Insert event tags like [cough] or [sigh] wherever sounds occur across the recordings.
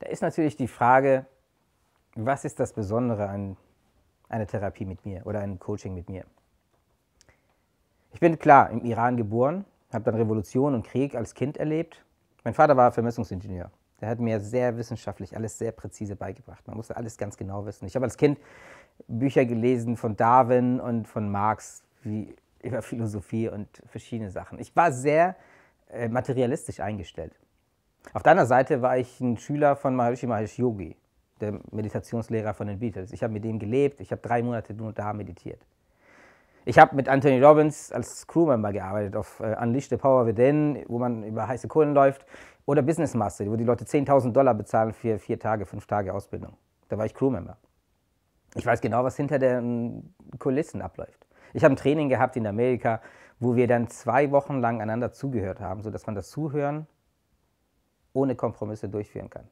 Da ist natürlich die Frage, was ist das Besondere an einer Therapie mit mir oder einem Coaching mit mir? Ich bin klar im Iran geboren, habe dann Revolution und Krieg als Kind erlebt. Mein Vater war Vermessungsingenieur. Der hat mir sehr wissenschaftlich alles sehr präzise beigebracht. Man musste alles ganz genau wissen. Ich habe als Kind Bücher gelesen von Darwin und von Marx wie über Philosophie und verschiedene Sachen. Ich war sehr äh, materialistisch eingestellt. Auf deiner Seite war ich ein Schüler von Maharishi Mahesh Yogi, der Meditationslehrer von den Beatles. Ich habe mit ihm gelebt, ich habe drei Monate nur da meditiert. Ich habe mit Anthony Robbins als Crewmember gearbeitet auf äh, Unleash the Power Within, wo man über heiße Kohlen läuft, oder Business Master, wo die Leute 10.000 Dollar bezahlen für vier Tage, fünf Tage Ausbildung. Da war ich Crewmember. Ich weiß genau, was hinter den Kulissen abläuft. Ich habe ein Training gehabt in Amerika, wo wir dann zwei Wochen lang einander zugehört haben, sodass man das Zuhören ohne Kompromisse durchführen kann.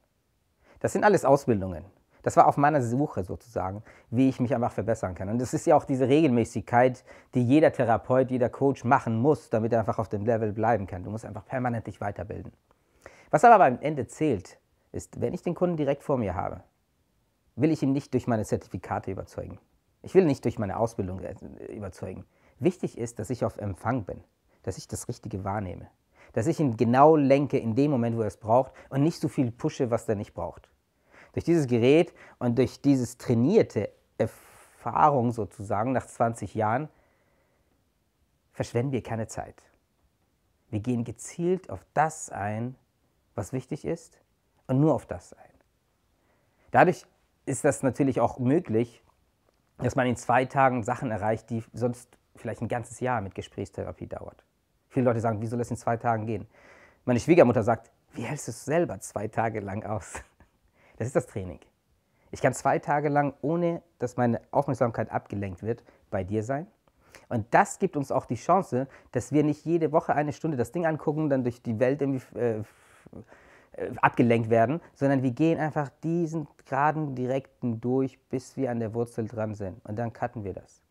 Das sind alles Ausbildungen. Das war auf meiner Suche sozusagen, wie ich mich einfach verbessern kann. Und das ist ja auch diese Regelmäßigkeit, die jeder Therapeut, jeder Coach machen muss, damit er einfach auf dem Level bleiben kann. Du musst einfach permanent dich weiterbilden. Was aber am Ende zählt, ist, wenn ich den Kunden direkt vor mir habe, will ich ihn nicht durch meine Zertifikate überzeugen. Ich will nicht durch meine Ausbildung äh, überzeugen. Wichtig ist, dass ich auf Empfang bin, dass ich das Richtige wahrnehme dass ich ihn genau lenke in dem Moment, wo er es braucht und nicht so viel pushe, was er nicht braucht. Durch dieses Gerät und durch dieses trainierte Erfahrung sozusagen nach 20 Jahren verschwenden wir keine Zeit. Wir gehen gezielt auf das ein, was wichtig ist und nur auf das ein. Dadurch ist das natürlich auch möglich, dass man in zwei Tagen Sachen erreicht, die sonst vielleicht ein ganzes Jahr mit Gesprächstherapie dauert. Viele Leute sagen, wieso lässt in zwei Tagen gehen? Meine Schwiegermutter sagt, wie hältst du es selber zwei Tage lang aus? [laughs] Das ist das Training. Ich kann zwei Tage lang, ohne dass meine Aufmerksamkeit abgelenkt wird, bei dir sein. Und das gibt uns auch die Chance, dass wir nicht jede Woche eine Stunde das Ding angucken, dann durch die Welt irgendwie äh, äh, abgelenkt werden, sondern wir gehen einfach diesen geraden, direkten durch, bis wir an der Wurzel dran sind. Und dann cutten wir das.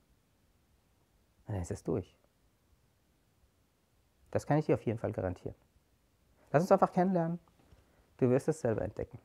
Und dann ist es durch. Das kann ich dir auf jeden Fall garantieren. Lass uns einfach kennenlernen. Du wirst es selber entdecken.